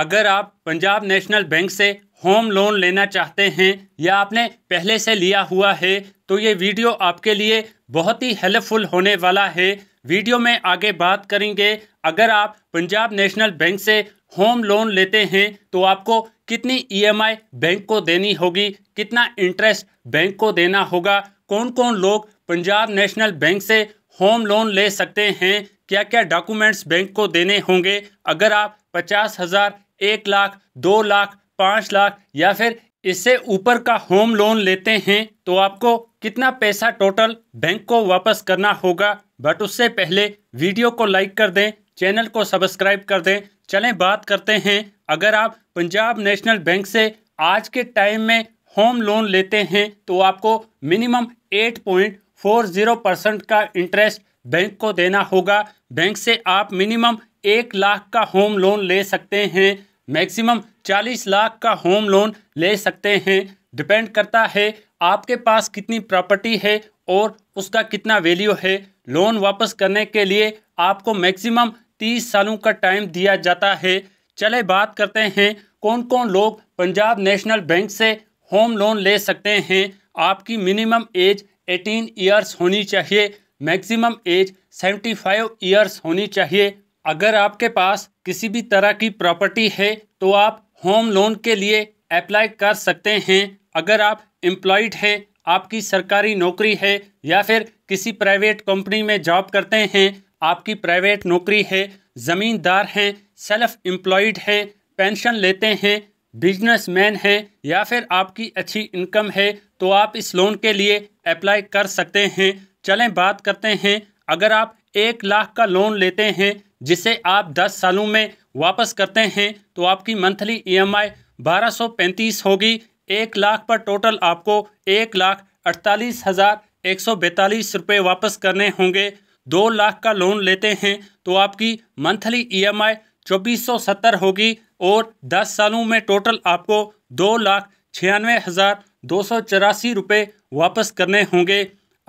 अगर आप Punjab National Bank से होम लोन लेना चाहते हैं या आपने पहले से लिया हुआ है तो ये वीडियो आपके लिए बहुत ही हेल्पफुल होने वाला है वीडियो में आगे बात करेंगे अगर आप पंजाब नेशनल बैंक से होम लोन लेते हैं तो आपको कितनी ईएमआई e बैंक को देनी होगी कितना इंटरेस्ट बैंक को देना होगा कौन कौन लोग पंजाब नेशनल बैंक से होम लोन ले सकते हैं क्या क्या डॉक्यूमेंट्स बैंक को देने होंगे अगर आप पचास हज़ार एक लाख दो लाख पाँच लाख या फिर इससे ऊपर का होम लोन लेते हैं तो आपको कितना पैसा टोटल बैंक को वापस करना होगा बट उससे पहले वीडियो को लाइक कर दें चैनल को सब्सक्राइब कर दें चलें बात करते हैं अगर आप पंजाब नेशनल बैंक से आज के टाइम में होम लोन लेते हैं तो आपको minimum eight point four zero percent का इंटरेस्ट बैंक को देना होगा बैंक से आप मिनिमम एक लाख का होम लोन ले सकते हैं मैक्सिमम चालीस लाख का होम लोन ले सकते हैं डिपेंड करता है आपके पास कितनी प्रॉपर्टी है और उसका कितना वैल्यू है लोन वापस करने के लिए आपको मैक्सिमम तीस सालों का टाइम दिया जाता है चले बात करते हैं कौन कौन लोग पंजाब नेशनल बैंक से होम लोन ले सकते हैं आपकी मिनिमम एज एटीन ईयर्स होनी चाहिए maximum age seventy five years होनी चाहिए अगर आपके पास किसी भी तरह की प्रॉपर्टी है तो आप होम लोन के लिए अप्लाई कर सकते हैं अगर आप एम्प्लॉयड हैं आपकी सरकारी नौकरी है या फिर किसी प्राइवेट कंपनी में जॉब करते हैं आपकी प्राइवेट नौकरी है ज़मींदार हैं सेल्फ एम्प्लॉयड हैं पेंशन लेते हैं बिजनेसमैन हैं या फिर आपकी अच्छी इनकम है तो आप इस लोन के लिए अप्लाई कर सकते हैं चलें बात करते हैं अगर आप एक लाख का लोन लेते हैं जिसे आप 10 सालों में वापस करते हैं तो आपकी मंथली ईएमआई 1235 होगी एक लाख पर टोटल आपको एक लाख अड़तालीस हज़ार एक सौ बैतालीस रुपये वापस करने होंगे दो लाख का लोन लेते हैं तो आपकी मंथली e ईएमआई सत्तर होगी और 10 सालों में टोटल आपको दो लाख छियानवे हज़ार दो सौ चौरासी रुपये वापस करने होंगे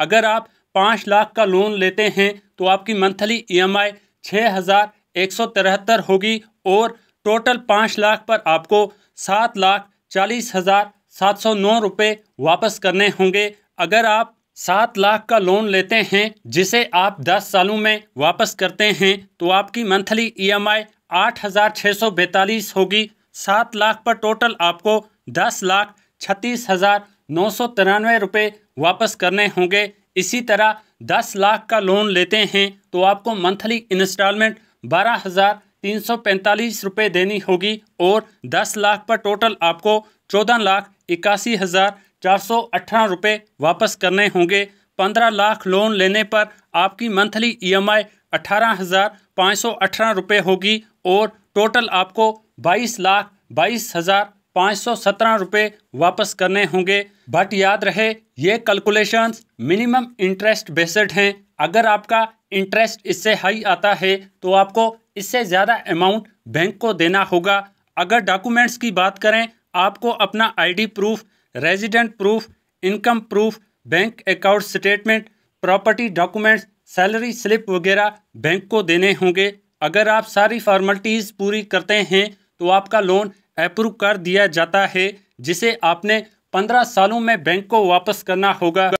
अगर आप पाँच लाख का लोन लेते हैं तो आपकी मंथली ई एम आई छः हज़ार एक सौ तिहत्तर होगी और टोटल पाँच लाख पर आपको सात लाख चालीस हज़ार सात सौ नौ रुपये वापस करने होंगे अगर आप सात लाख का लोन लेते हैं जिसे आप दस सालों में वापस करते हैं तो आपकी मंथली ई एम आई आठ हज़ार छः सौ बैतालीस होगी सात लाख पर टोटल आपको दस लाख छत्तीस हज़ार नौ सौ तिरानवे रुपये वापस करने होंगे इसी तरह दस लाख का लोन लेते हैं तो आपको मंथली इंस्टॉलमेंट बारह हज़ार तीन सौ पैंतालीस रुपये देनी होगी और दस लाख पर टोटल आपको चौदह लाख इक्यासी हज़ार चार सौ अठारह रुपये वापस करने होंगे पंद्रह लाख लोन लेने पर आपकी मंथली ईएमआई अठारह हज़ार पाँच सौ अठारह रुपये होगी और टोटल आपको बाईस लाख बाईस हज़ार पाँच सौ सत्रह रुपये वापस करने होंगे बट याद रहे ये कैलकुलेशंस मिनिमम इंटरेस्ट बेस्ड हैं अगर आपका इंटरेस्ट इससे हाई आता है तो आपको इससे ज़्यादा अमाउंट बैंक को देना होगा अगर डॉक्यूमेंट्स की बात करें आपको अपना ID proof resident proof income proof bank account statement property documents salary slip वगैरह बैंक को देने होंगे अगर आप सारी फॉर्मेलिटीज़ पूरी करते हैं तो आपका लोन अप्रूव कर दिया जाता है जिसे आपने पंद्रह सालों में बैंक को वापस करना होगा